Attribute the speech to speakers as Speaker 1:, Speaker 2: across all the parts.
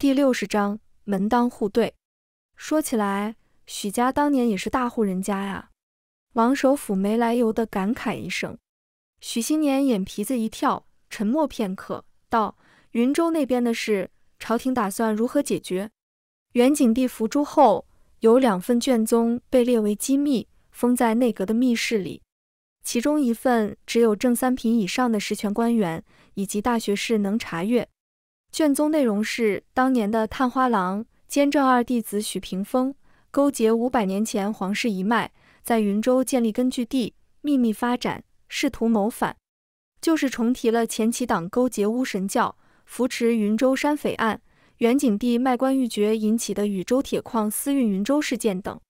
Speaker 1: 第六十章门当户对。说起来，许家当年也是大户人家呀。王首府没来由的感慨一声。许新年眼皮子一跳，沉默片刻，道：“云州那边的事，朝廷打算如何解决？”元景帝伏诛后，有两份卷宗被列为机密，封在内阁的密室里。其中一份只有正三品以上的实权官员以及大学士能查阅。卷宗内容是当年的探花郎兼正二弟子许平峰勾结五百年前皇室一脉，在云州建立根据地，秘密发展，试图谋反。就是重提了前旗党勾结巫神教，扶持云州山匪案，远景帝卖官鬻爵引起的禹州铁矿私运云州事件等。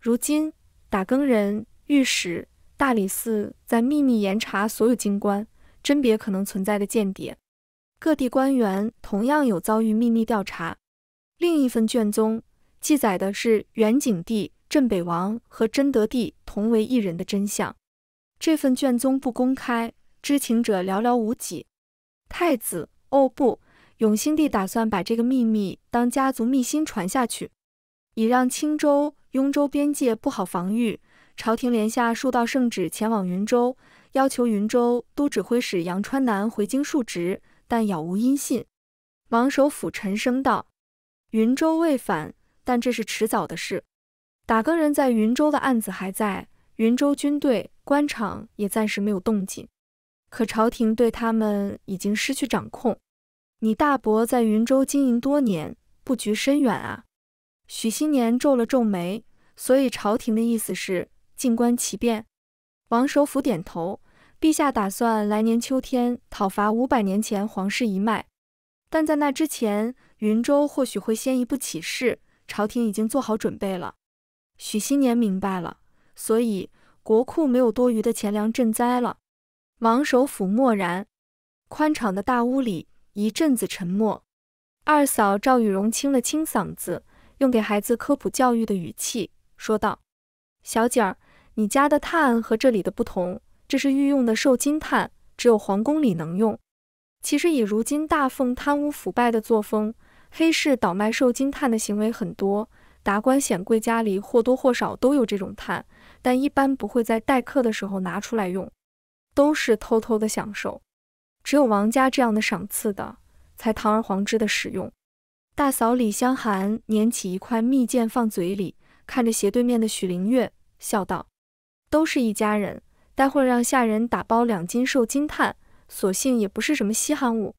Speaker 1: 如今打更人、御史、大理寺在秘密严查所有京官，甄别可能存在的间谍。各地官员同样有遭遇秘密调查。另一份卷宗记载的是元景帝、镇北王和贞德帝同为一人的真相。这份卷宗不公开，知情者寥寥无几。太子，哦不，永兴帝打算把这个秘密当家族秘辛传下去，以让青州、雍州边界不好防御。朝廷连下数道圣旨，前往云州，要求云州都指挥使杨川南回京述职。但杳无音信。王首辅沉声道：“云州未返，但这是迟早的事。打更人在云州的案子还在，云州军队、官场也暂时没有动静。可朝廷对他们已经失去掌控。你大伯在云州经营多年，布局深远啊。”许新年皱了皱眉，所以朝廷的意思是静观其变。王首辅点头。陛下打算来年秋天讨伐五百年前皇室一脉，但在那之前，云州或许会先一步起事。朝廷已经做好准备了。许新年明白了，所以国库没有多余的钱粮赈灾了。王首府默然。宽敞的大屋里一阵子沉默。二嫂赵雨荣清了清嗓子，用给孩子科普教育的语气说道：“小景儿，你家的炭和这里的不同。”这是御用的受金炭，只有皇宫里能用。其实以如今大奉贪污腐败的作风，黑市倒卖受金炭的行为很多。达官显贵家里或多或少都有这种炭，但一般不会在待客的时候拿出来用，都是偷偷的享受。只有王家这样的赏赐的，才堂而皇之的使用。大嫂李香寒捻起一块蜜饯放嘴里，看着斜对面的许灵月，笑道：“都是一家人。”待会儿让下人打包两斤瘦金炭，索性也不是什么稀罕物。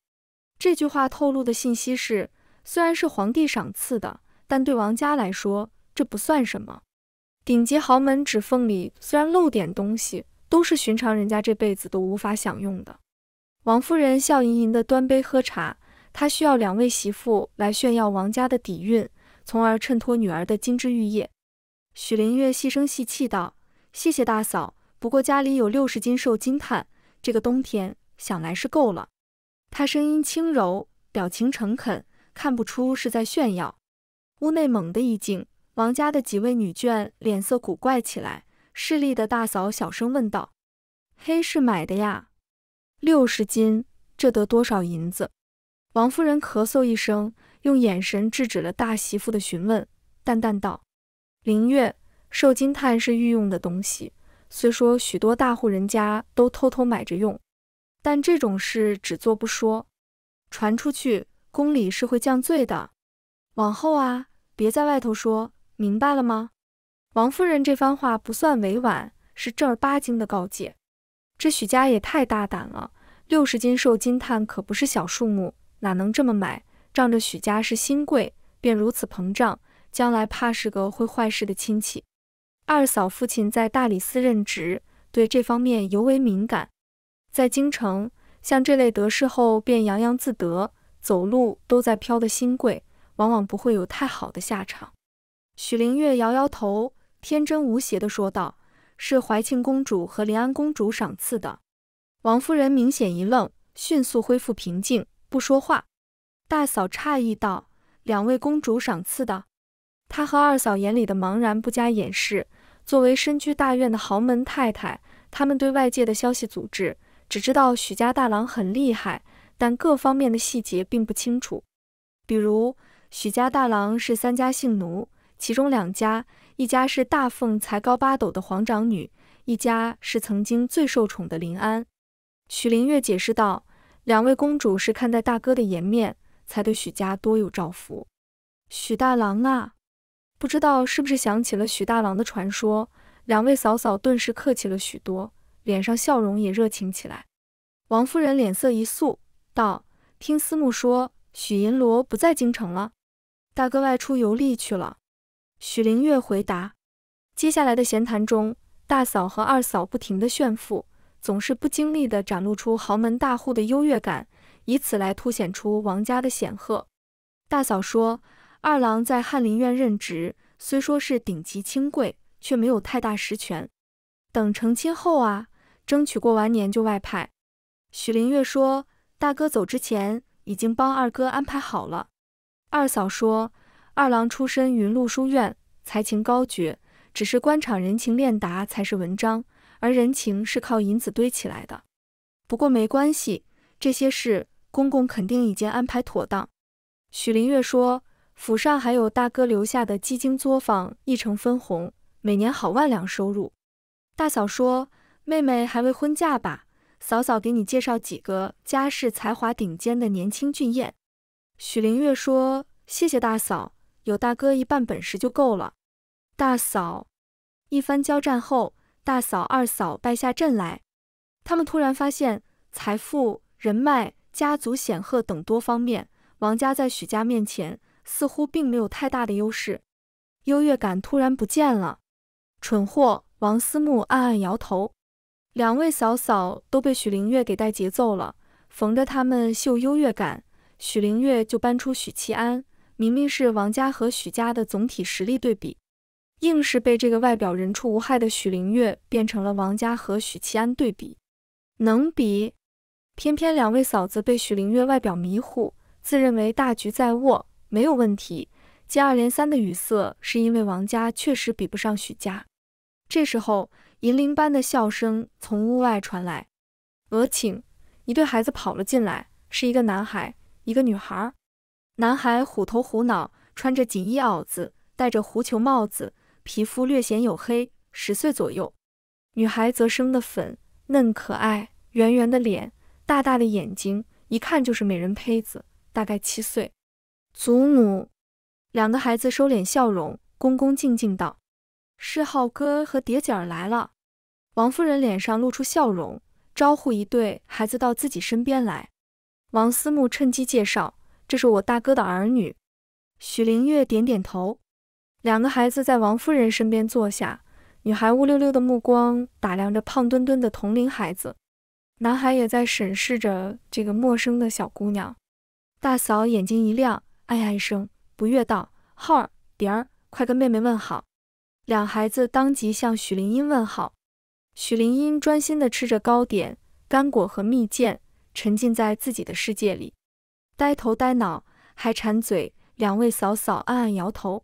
Speaker 1: 这句话透露的信息是，虽然是皇帝赏赐的，但对王家来说，这不算什么。顶级豪门指缝里虽然漏点东西，都是寻常人家这辈子都无法享用的。王夫人笑盈盈地端杯喝茶，她需要两位媳妇来炫耀王家的底蕴，从而衬托女儿的金枝玉叶。许林月细声细气道：“谢谢大嫂。”不过家里有六十斤瘦金炭，这个冬天想来是够了。他声音轻柔，表情诚恳，看不出是在炫耀。屋内猛地一静，王家的几位女眷脸色古怪起来。势力的大嫂小声问道：“黑市买的呀？六十斤，这得多少银子？”王夫人咳嗽一声，用眼神制止了大媳妇的询问，淡淡道：“林月，瘦金炭是御用的东西。”虽说许多大户人家都偷偷买着用，但这种事只做不说，传出去，宫里是会降罪的。往后啊，别在外头说，明白了吗？王夫人这番话不算委婉，是正儿八经的告诫。这许家也太大胆了，六十斤瘦金炭可不是小数目，哪能这么买？仗着许家是新贵，便如此膨胀，将来怕是个会坏事的亲戚。二嫂父亲在大理寺任职，对这方面尤为敏感。在京城，像这类得势后便洋洋自得、走路都在飘的新贵，往往不会有太好的下场。许灵月摇摇头，天真无邪地说道：“是怀庆公主和临安公主赏赐的。”王夫人明显一愣，迅速恢复平静，不说话。大嫂诧异道：“两位公主赏赐的？”她和二嫂眼里的茫然不加掩饰。作为身居大院的豪门太太，他们对外界的消息组织只知道许家大郎很厉害，但各方面的细节并不清楚。比如，许家大郎是三家姓奴，其中两家，一家是大凤才高八斗的皇长女，一家是曾经最受宠的林安。许林月解释道：“两位公主是看在大哥的颜面，才对许家多有照拂。”许大郎啊！不知道是不是想起了许大郎的传说，两位嫂嫂顿时客气了许多，脸上笑容也热情起来。王夫人脸色一肃，道：“听思慕说，许银罗不在京城了，大哥外出游历去了。”许灵月回答。接下来的闲谈中，大嫂和二嫂不停的炫富，总是不经意的展露出豪门大户的优越感，以此来凸显出王家的显赫。大嫂说。二郎在翰林院任职，虽说是顶级清贵，却没有太大实权。等成亲后啊，争取过完年就外派。许林月说：“大哥走之前已经帮二哥安排好了。”二嫂说：“二郎出身云麓书院，才情高绝，只是官场人情练达才是文章，而人情是靠银子堆起来的。不过没关系，这些事公公肯定已经安排妥当。”许林月说。府上还有大哥留下的基金作坊一成分红，每年好万两收入。大嫂说：“妹妹还未婚嫁吧？嫂嫂给你介绍几个家世才华顶尖的年轻俊彦。”许灵月说：“谢谢大嫂，有大哥一半本事就够了。”大嫂一番交战后，大嫂二嫂败下阵来。他们突然发现，财富、人脉、家族显赫等多方面，王家在许家面前。似乎并没有太大的优势，优越感突然不见了。蠢货，王思慕暗暗摇头。两位嫂嫂都被许灵月给带节奏了，逢着他们秀优越感，许灵月就搬出许七安。明明是王家和许家的总体实力对比，硬是被这个外表人畜无害的许灵月变成了王家和许七安对比，能比？偏偏两位嫂子被许灵月外表迷糊，自认为大局在握。没有问题。接二连三的语塞，是因为王家确实比不上许家。这时候，银铃般的笑声从屋外传来。额请一对孩子跑了进来，是一个男孩，一个女孩。男孩虎头虎脑，穿着锦衣袄子，戴着狐裘帽子，皮肤略显黝黑，十岁左右。女孩则生的粉嫩可爱，圆圆的脸，大大的眼睛，一看就是美人胚子，大概七岁。祖母，两个孩子收敛笑容，恭恭敬敬道：“是浩哥和蝶姐儿来了。”王夫人脸上露出笑容，招呼一对孩子到自己身边来。王思慕趁机介绍：“这是我大哥的儿女。”许灵月点点头。两个孩子在王夫人身边坐下，女孩乌溜溜的目光打量着胖墩墩的同龄孩子，男孩也在审视着这个陌生的小姑娘。大嫂眼睛一亮。唉唉声，不悦道：“浩儿、蝶儿，快跟妹妹问好。”两孩子当即向许灵音问好。许灵音专心地吃着糕点、干果和蜜饯，沉浸在自己的世界里，呆头呆脑，还馋嘴。两位嫂嫂暗暗摇头。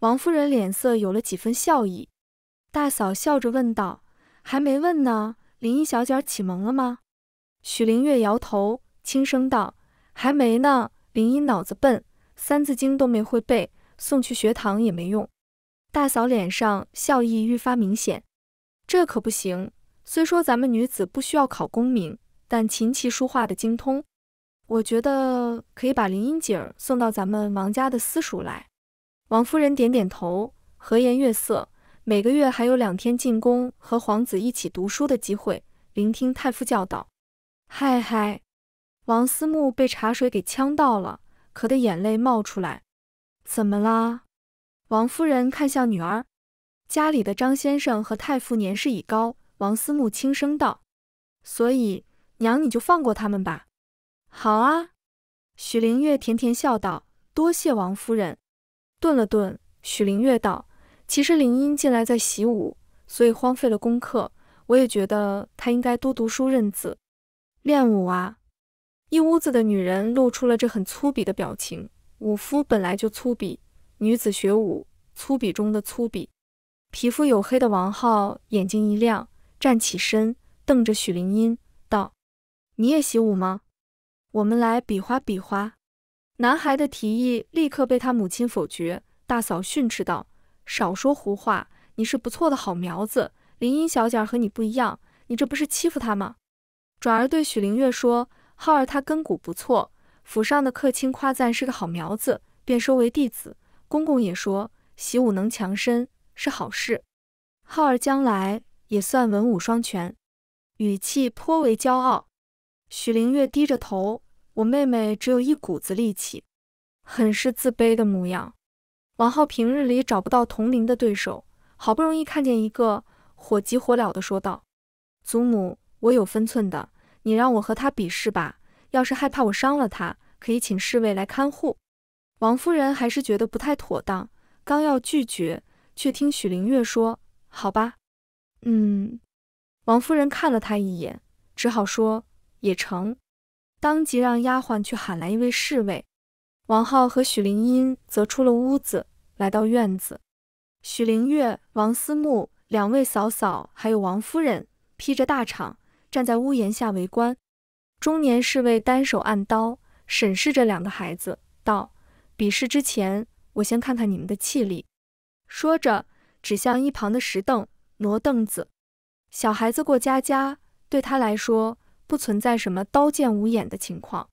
Speaker 1: 王夫人脸色有了几分笑意。大嫂笑着问道：“还没问呢？林婴小脚启蒙了吗？”许灵月摇头，轻声道：“还没呢，林婴脑子笨。”三字经都没会背，送去学堂也没用。大嫂脸上笑意愈发明显，这可不行。虽说咱们女子不需要考功名，但琴棋书画的精通，我觉得可以把林英姐儿送到咱们王家的私塾来。王夫人点点头，和颜悦色。每个月还有两天进宫和皇子一起读书的机会，聆听太傅教导。嗨嗨，王思慕被茶水给呛到了。咳的眼泪冒出来，怎么啦？王夫人看向女儿，家里的张先生和太傅年事已高，王思慕轻声道：“所以娘你就放过他们吧。”好啊，许灵月甜甜笑道：“多谢王夫人。”顿了顿，许灵月道：“其实林英近来在习武，所以荒废了功课。我也觉得她应该多读书认字，练武啊。”一屋子的女人露出了这很粗鄙的表情。武夫本来就粗鄙，女子学武，粗鄙中的粗鄙。皮肤黝黑的王浩眼睛一亮，站起身，瞪着许林音道：“你也习武吗？我们来比划比划。”男孩的提议立刻被他母亲否决。大嫂训斥道：“少说胡话！你是不错的好苗子。林音小姐和你不一样，你这不是欺负她吗？”转而对许灵月说。浩儿他根骨不错，府上的客卿夸赞是个好苗子，便收为弟子。公公也说习武能强身，是好事。浩儿将来也算文武双全，语气颇为骄傲。许灵月低着头，我妹妹只有一股子力气，很是自卑的模样。王浩平日里找不到同龄的对手，好不容易看见一个，火急火燎地说道：“祖母，我有分寸的。”你让我和他比试吧，要是害怕我伤了他，可以请侍卫来看护。王夫人还是觉得不太妥当，刚要拒绝，却听许灵月说：“好吧，嗯。”王夫人看了他一眼，只好说：“也成。”当即让丫鬟去喊来一位侍卫。王浩和许灵音则出了屋子，来到院子。许灵月、王思慕两位嫂嫂，还有王夫人，披着大氅。站在屋檐下围观，中年侍卫单手按刀，审视着两个孩子，道：“比试之前，我先看看你们的气力。”说着，指向一旁的石凳，挪凳子。小孩子过家家，对他来说不存在什么刀剑无眼的情况，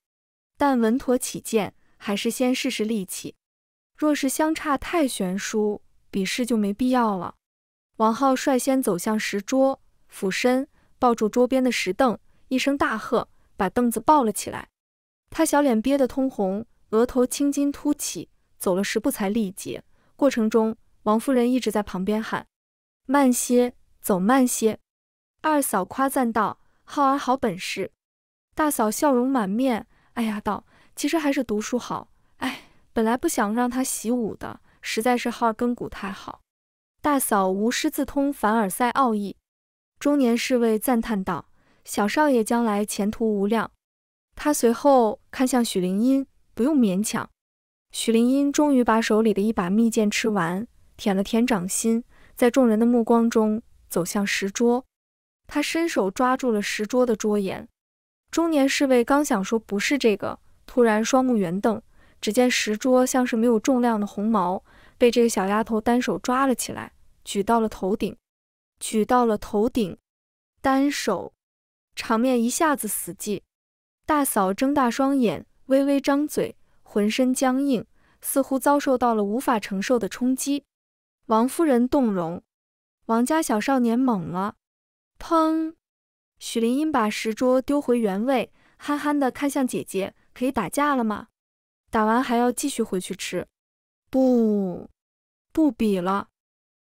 Speaker 1: 但稳妥起见，还是先试试力气。若是相差太悬殊，比试就没必要了。王浩率先走向石桌，俯身。抱住桌边的石凳，一声大喝，把凳子抱了起来。他小脸憋得通红，额头青筋凸起，走了十步才力竭。过程中，王夫人一直在旁边喊：“慢些，走慢些。”二嫂夸赞道：“浩儿好本事。”大嫂笑容满面，哎呀道：“其实还是读书好。哎，本来不想让他习武的，实在是浩儿根骨太好。”大嫂无师自通凡尔赛奥义。中年侍卫赞叹道：“小少爷将来前途无量。”他随后看向许灵音，不用勉强。”许灵音终于把手里的一把蜜饯吃完，舔了舔掌心，在众人的目光中走向石桌。他伸手抓住了石桌的桌沿。中年侍卫刚想说“不是这个”，突然双目圆瞪，只见石桌像是没有重量的红毛，被这个小丫头单手抓了起来，举到了头顶。举到了头顶，单手，场面一下子死寂。大嫂睁大双眼，微微张嘴，浑身僵硬，似乎遭受到了无法承受的冲击。王夫人动容，王家小少年懵了。砰！许林英把石桌丢回原位，憨憨的看向姐姐：“可以打架了吗？打完还要继续回去吃？”“不，不比了。”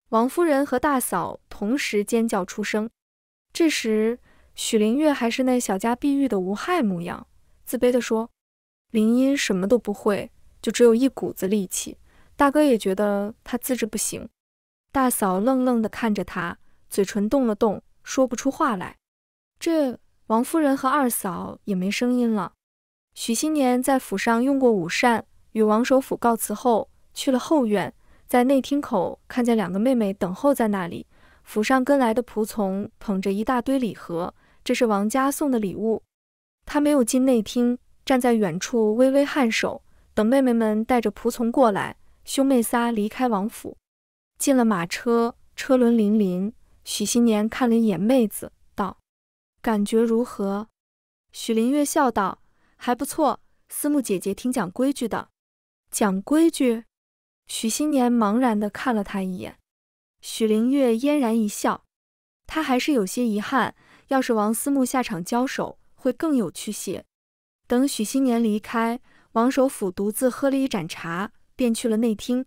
Speaker 1: 王夫人和大嫂同时尖叫出声。这时，许灵月还是那小家碧玉的无害模样，自卑地说：“林音什么都不会，就只有一股子力气。大哥也觉得他自制不行。”大嫂愣愣地看着他，嘴唇动了动，说不出话来。这王夫人和二嫂也没声音了。许新年在府上用过午膳，与王首府告辞后，去了后院。在内厅口看见两个妹妹等候在那里，府上跟来的仆从捧着一大堆礼盒，这是王家送的礼物。他没有进内厅，站在远处微微颔首，等妹妹们带着仆从过来，兄妹仨离开王府，进了马车，车轮辚辚。许新年看了一眼妹子，道：“感觉如何？”许林月笑道：“还不错，思慕姐姐挺讲规矩的，讲规矩。”许新年茫然地看了他一眼，许灵月嫣然一笑。他还是有些遗憾，要是王思慕下场交手，会更有趣些。等许新年离开，王首府独自喝了一盏茶，便去了内厅。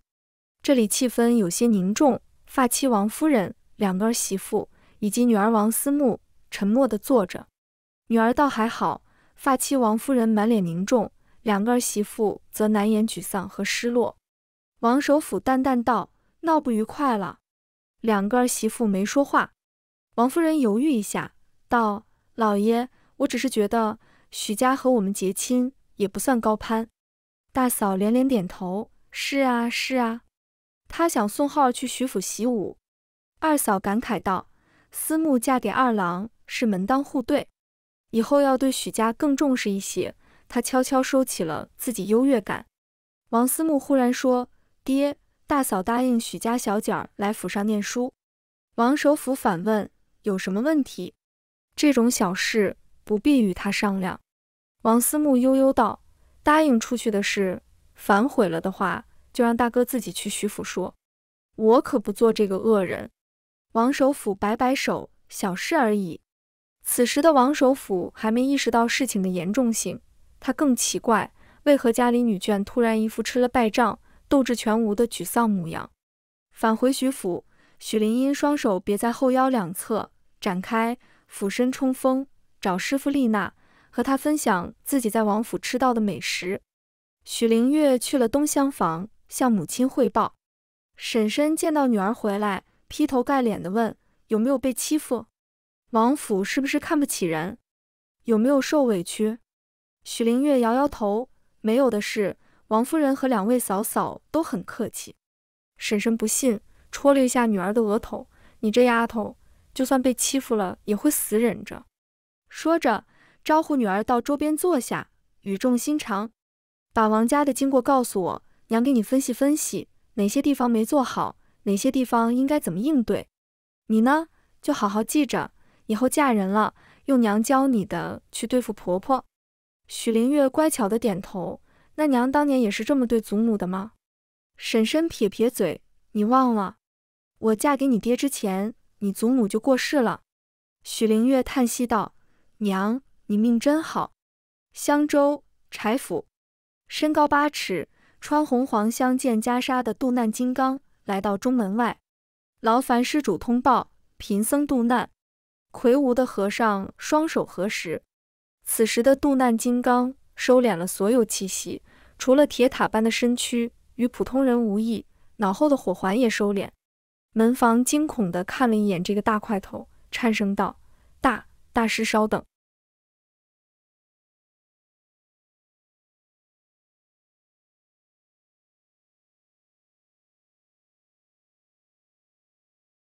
Speaker 1: 这里气氛有些凝重，发妻王夫人、两个儿媳妇以及女儿王思慕沉默地坐着。女儿倒还好，发妻王夫人满脸凝重，两个儿媳妇则难掩沮丧和失落。王首府淡淡道：“闹不愉快了。”两个儿媳妇没说话。王夫人犹豫一下，道：“老爷，我只是觉得许家和我们结亲也不算高攀。”大嫂连连点头：“是啊，是啊。”她想送号去徐府习武。二嫂感慨道：“思慕嫁给二郎是门当户对，以后要对许家更重视一些。”她悄悄收起了自己优越感。王思慕忽然说。爹，大嫂答应许家小姐来府上念书。王守府反问：“有什么问题？”这种小事不必与他商量。王思慕悠悠道：“答应出去的事，反悔了的话，就让大哥自己去徐府说，我可不做这个恶人。”王守府摆摆手：“小事而已。”此时的王守府还没意识到事情的严重性，他更奇怪为何家里女眷突然一副吃了败仗。斗志全无的沮丧模样。返回徐府，许灵英双手别在后腰两侧，展开俯身冲锋，找师傅丽娜，和她分享自己在王府吃到的美食。许灵月去了东厢房，向母亲汇报。婶婶见到女儿回来，劈头盖脸地问：“有没有被欺负？王府是不是看不起人？有没有受委屈？”许灵月摇摇头：“没有的事。”王夫人和两位嫂嫂都很客气。婶婶不信，戳了一下女儿的额头：“你这丫头，就算被欺负了，也会死忍着。”说着，招呼女儿到桌边坐下，语重心长：“把王家的经过告诉我娘，给你分析分析，哪些地方没做好，哪些地方应该怎么应对。你呢，就好好记着，以后嫁人了，用娘教你的去对付婆婆。”许灵月乖巧地点头。那娘当年也是这么对祖母的吗？婶婶撇撇嘴，你忘了？我嫁给你爹之前，你祖母就过世了。许灵月叹息道：“娘，你命真好。”香州柴府，身高八尺，穿红黄相间袈裟的渡难金刚来到中门外，劳烦施主通报，贫僧渡难。魁梧的和尚双手合十。此时的渡难金刚。收敛了所有气息，除了铁塔般的身躯与普通人无异，脑后的火环也收敛。门房惊恐地看了一眼这个大块头，颤声道：“大大师，稍等。”